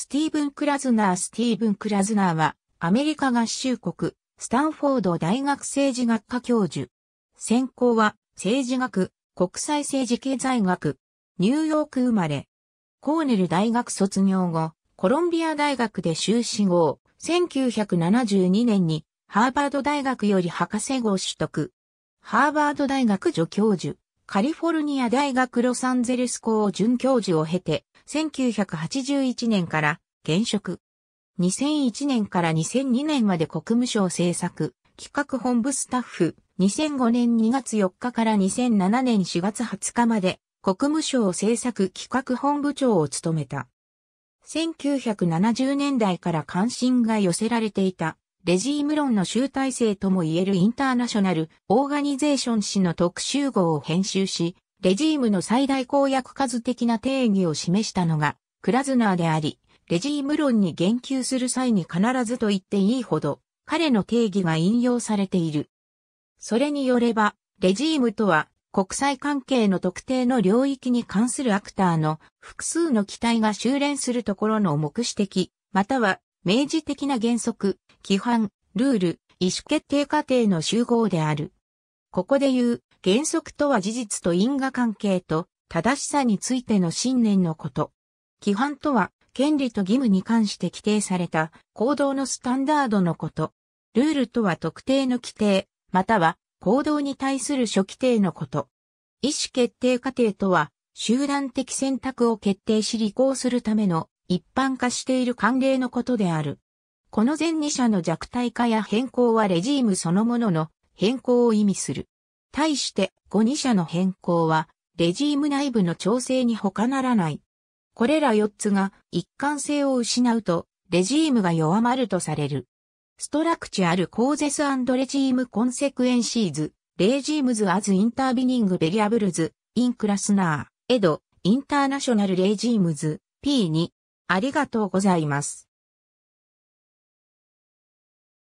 スティーブン・クラズナースティーブン・クラズナーは、アメリカ合衆国、スタンフォード大学政治学科教授。専攻は、政治学、国際政治経済学、ニューヨーク生まれ。コーネル大学卒業後、コロンビア大学で修士号、1972年に、ハーバード大学より博士号取得。ハーバード大学助教授、カリフォルニア大学ロサンゼルス校准教授を経て、1981年から現職。2001年から2002年まで国務省政策、企画本部スタッフ、2005年2月4日から2007年4月20日まで国務省政策企画本部長を務めた。1970年代から関心が寄せられていた、レジーム論の集大成とも言えるインターナショナル・オーガニゼーション誌の特集号を編集し、レジームの最大公約数的な定義を示したのが、クラズナーであり、レジーム論に言及する際に必ずと言っていいほど、彼の定義が引用されている。それによれば、レジームとは、国際関係の特定の領域に関するアクターの複数の機体が修練するところの目視的、または明示的な原則、規範、ルール、意思決定過程の集合である。ここで言う、原則とは事実と因果関係と正しさについての信念のこと。規範とは権利と義務に関して規定された行動のスタンダードのこと。ルールとは特定の規定、または行動に対する諸規定のこと。意思決定過程とは集団的選択を決定し履行するための一般化している慣例のことである。この前2者の弱体化や変更はレジームそのものの変更を意味する。対して5二社の変更は、レジーム内部の調整に他ならない。これら4つが一貫性を失うと、レジームが弱まるとされる。ストラクチャールコーゼスレジームコンセクエンシーズ、レジームズアズインタービニングベリアブルズ、インクラスナー、エド、インターナショナルレジームズ、P2。ありがとうございます。